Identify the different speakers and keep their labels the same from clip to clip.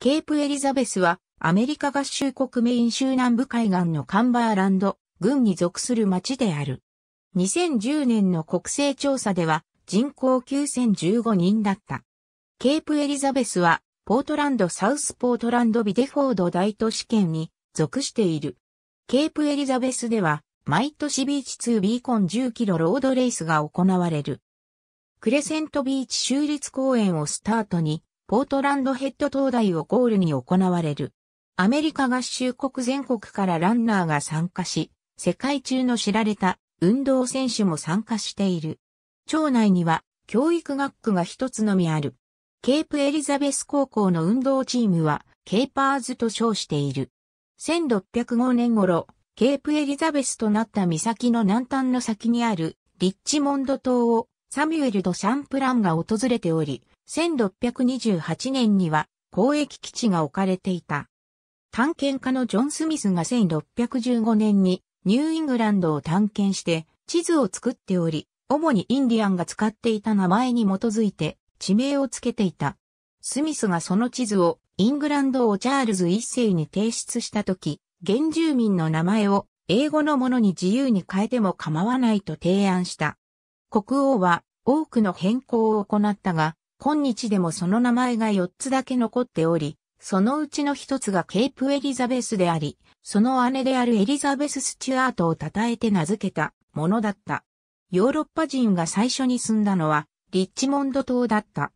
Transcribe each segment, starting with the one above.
Speaker 1: ケープエリザベスはアメリカ合衆国メイン州南部海岸のカンバーランド、郡に属する町である。2010年の国勢調査では人口9015人だった。ケープエリザベスはポートランドサウスポートランドビデフォード大都市圏に属している。ケープエリザベスでは毎年ビーチ2ビーコン10キロロードレースが行われる。クレセントビーチ州立公園をスタートにポートランドヘッド灯台をゴールに行われる。アメリカ合衆国全国からランナーが参加し、世界中の知られた運動選手も参加している。町内には教育学区が一つのみある。ケープエリザベス高校の運動チームはケーパーズと称している。1605年頃、ケープエリザベスとなった岬の南端の先にあるリッチモンド島をサミュエル・ド・シャンプランが訪れており、1628年には交易基地が置かれていた。探検家のジョン・スミスが1615年にニューイングランドを探検して地図を作っており、主にインディアンが使っていた名前に基づいて地名をつけていた。スミスがその地図をイングランドをチャールズ一世に提出したとき、原住民の名前を英語のものに自由に変えても構わないと提案した。国王は多くの変更を行ったが、今日でもその名前が4つだけ残っており、そのうちの一つがケープエリザベスであり、その姉であるエリザベス・スチュアートを称えて名付けたものだった。ヨーロッパ人が最初に住んだのは、リッチモンド島だった。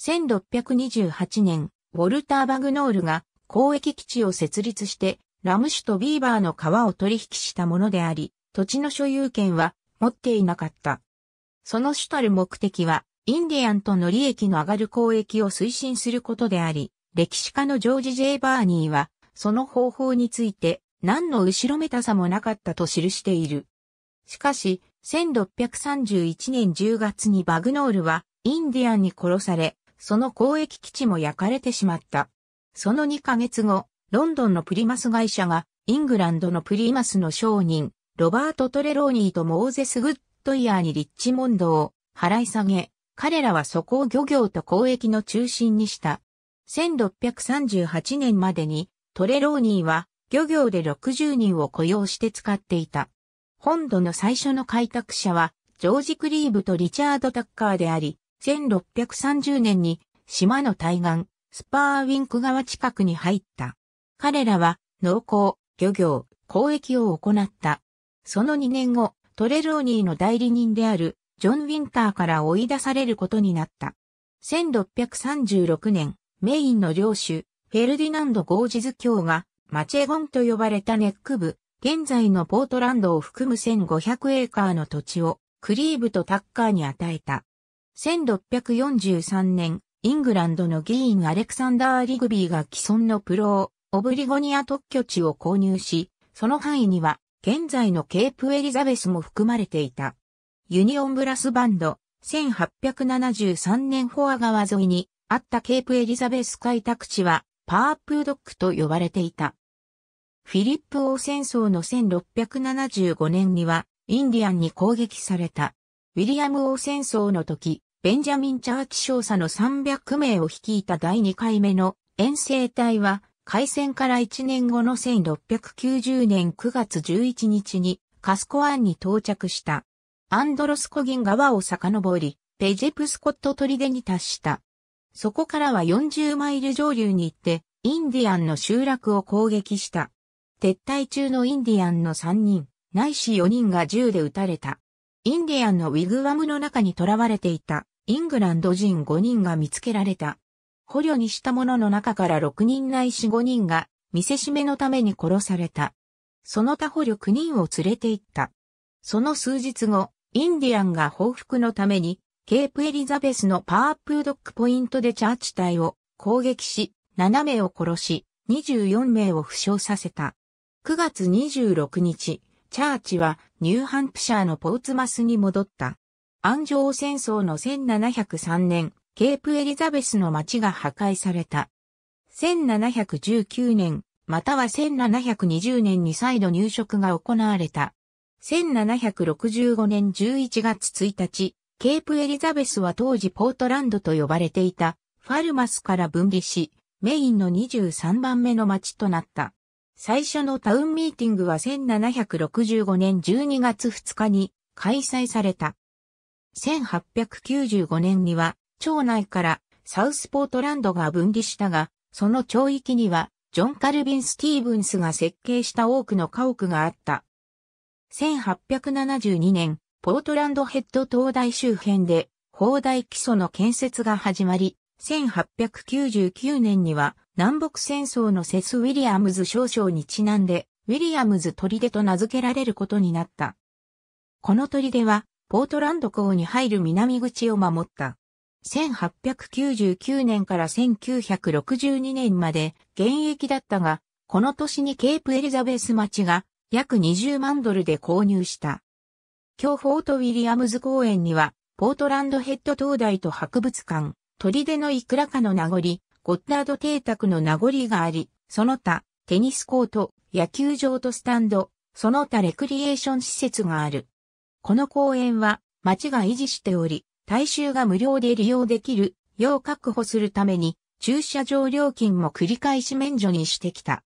Speaker 1: 1628年、ウォルター・バグノールが交易基地を設立して、ラムュとビーバーの川を取引したものであり、土地の所有権は持っていなかった。その主たる目的は、インディアンとの利益の上がる交易を推進することであり、歴史家のジョージ・ジェイバーニーは、その方法について、何の後ろめたさもなかったと記している。しかし、1631年10月にバグノールは、インディアンに殺され、その交易基地も焼かれてしまった。その2ヶ月後、ロンドンのプリマス会社が、イングランドのプリマスの商人、ロバート・トレローニーとモーゼス・グットイヤーにリッチモンドを払い下げ、彼らはそこを漁業と交易の中心にした。1638年までにトレローニーは漁業で60人を雇用して使っていた。本土の最初の開拓者はジョージ・クリーブとリチャード・タッカーであり、1630年に島の対岸、スパーウィンク川近くに入った。彼らは農耕、漁業、交易を行った。その2年後、トレローニーの代理人であるジョン・ウィンターから追い出されることになった。1636年、メインの領主、フェルディナンド・ゴージズ卿が、マチェゴンと呼ばれたネック部、現在のポートランドを含む1500エーカーの土地を、クリーブとタッカーに与えた。1643年、イングランドの議員アレクサンダー・リグビーが既存のプロー、オブリゴニア特許地を購入し、その範囲には現在のケープエリザベスも含まれていた。ユニオンブラスバンド、1873年フォア川沿いにあったケープエリザベス開拓地はパープードックと呼ばれていた。フィリップ王戦争の1675年にはインディアンに攻撃された。ウィリアム王戦争の時、ベンジャミン・チャーチ少佐の300名を率いた第2回目の遠征隊は開戦から1年後の1690年9月11日にカスコ湾に到着した。アンドロスコギン川を遡り、ペジェプスコット砦に達した。そこからは40マイル上流に行って、インディアンの集落を攻撃した。撤退中のインディアンの3人、ないし4人が銃で撃たれた。インディアンのウィグワムの中に囚われていたイングランド人5人が見つけられた。捕虜にした者の中から6人ないし5人が見せしめのために殺された。その他捕虜9人を連れて行った。その数日後、インディアンが報復のために、ケープエリザベスのパープードックポイントでチャーチ隊を攻撃し、7名を殺し、24名を負傷させた。9月26日、チャーチはニューハンプシャーのポーツマスに戻った。安城戦争の1703年、ケープエリザベスの町が破壊された。1719年、または1720年に再度入植が行われた。1765年11月1日、ケープエリザベスは当時ポートランドと呼ばれていたファルマスから分離し、メインの23番目の町となった。最初のタウンミーティングは1765年12月2日に開催された。1895年には町内からサウスポートランドが分離したが、その町域には、ジョン・カルビン・スティーブンスが設計した多くの家屋があった。1872年、ポートランドヘッド灯台周辺で、砲台基礎の建設が始まり、1899年には、南北戦争のセス・ウィリアムズ少将にちなんで、ウィリアムズ砦と名付けられることになった。この砦は、ポートランド港に入る南口を守った。1899年から1962年まで現役だったが、この年にケープエリザベス町が約20万ドルで購入した。今日フォートウィリアムズ公園には、ポートランドヘッド灯台と博物館、砦のいくらかの名残、ゴッダード邸宅の名残があり、その他、テニスコート、野球場とスタンド、その他レクリエーション施設がある。この公園は、町が維持しており、大衆が無料で利用できるよう確保するために、駐車場料金も繰り返し免除にしてきた。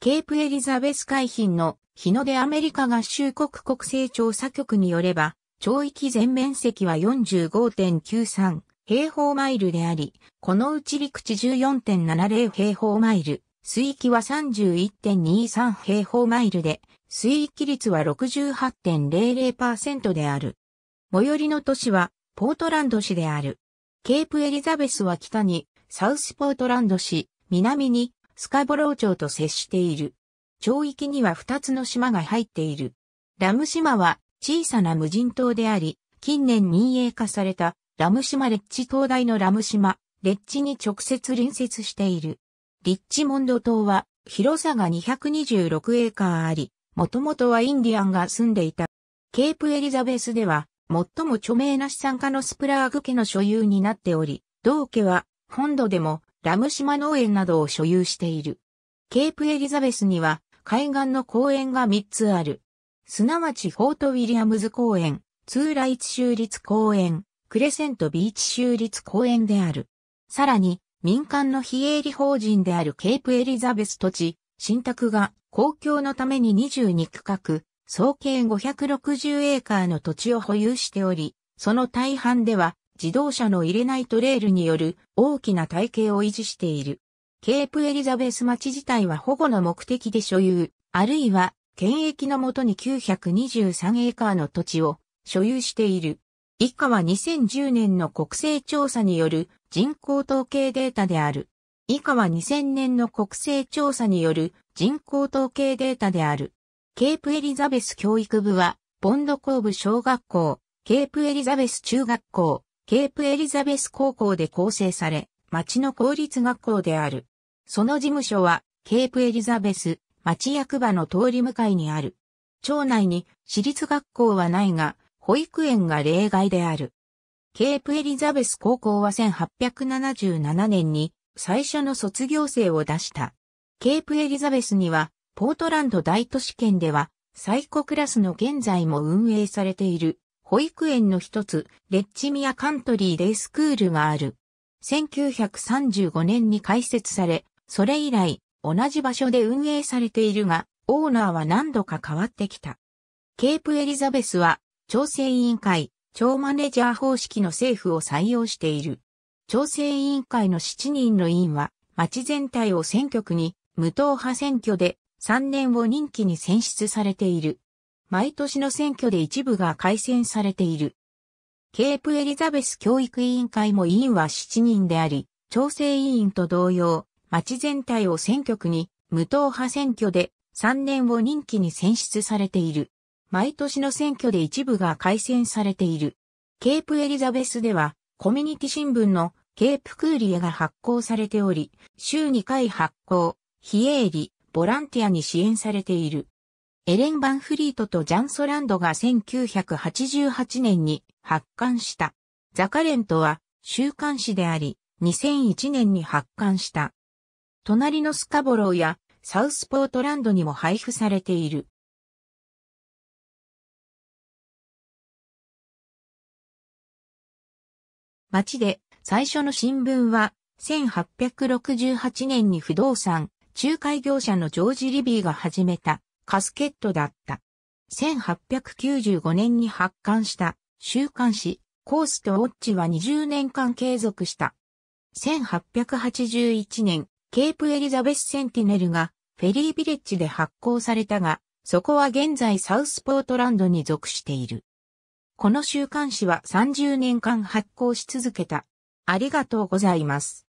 Speaker 1: ケープエリザベス海浜の日の出アメリカ合衆国国勢調査局によれば、町域全面積は45.93平方マイルであり、このうち陸地14.70平方マイル、水域は31.23平方マイルで、水域率は68.00%である。最寄りの都市はポートランド市である。ケープエリザベスは北にサウスポートランド市、南にスカボロー町と接している。町域には2つの島が入っている。ラム島は小さな無人島であり、近年民営化されたラム島レッ東灯台のラム島、レッに直接隣接している。リッチモンド島は広さが226エーカーあり、もともとはインディアンが住んでいた。ケープエリザベスでは最も著名な資産家のスプラーグ家の所有になっており、同家は本土でもラム島農園などを所有している。ケープエリザベスには海岸の公園が3つある。すなわちフォートウィリアムズ公園、ツーライツ州立公園、クレセントビーチ州立公園である。さらに、民間の非営利法人であるケープエリザベス土地、信託が公共のために22区画、総計560エーカーの土地を保有しており、その大半では自動車の入れないトレイルによる大きな体系を維持している。ケープエリザベス町自体は保護の目的で所有、あるいは権益のもとに923エーカーの土地を所有している。以下は2010年の国勢調査による人口統計データである。以下は2000年の国勢調査による人口統計データである。ケープエリザベス教育部は、ボンド工部小学校、ケープエリザベス中学校、ケープエリザベス高校で構成され、町の公立学校である。その事務所は、ケープエリザベス、町役場の通り向かいにある。町内に私立学校はないが、保育園が例外である。ケープエリザベス高校は1877年に最初の卒業生を出した。ケープエリザベスにはポートランド大都市圏では、サイコクラスの現在も運営されている、保育園の一つ、レッチミアカントリーデイスクールがある。1935年に開設され、それ以来、同じ場所で運営されているが、オーナーは何度か変わってきた。ケープエリザベスは、調整委員会、超マネジャー方式の政府を採用している。調整委員会の7人の委員は、町全体を選挙区に、無党派選挙で3年を任期に選出されている。毎年の選挙で一部が改選されている。ケープエリザベス教育委員会も委員は7人であり、調整委員と同様、町全体を選挙区に無党派選挙で3年を任期に選出されている。毎年の選挙で一部が改選されている。ケープエリザベスでは、コミュニティ新聞のケープクーリエが発行されており、週2回発行、非営利、ボランティアに支援されている。エレン・バンフリートとジャン・ソランドが1988年に発刊した。ザカレントは週刊誌であり、2001年に発刊した。隣のスカボローやサウスポートランドにも配布されている。街で最初の新聞は1868年に不動産、仲介業者のジョージ・リビーが始めたカスケットだった。1895年に発刊した週刊誌コースとウォッチは20年間継続した。1881年、ケープエリザベスセンティネルがフェリービレッジで発行されたが、そこは現在サウスポートランドに属している。この週刊誌は30年間発行し続けた。ありがとうございます。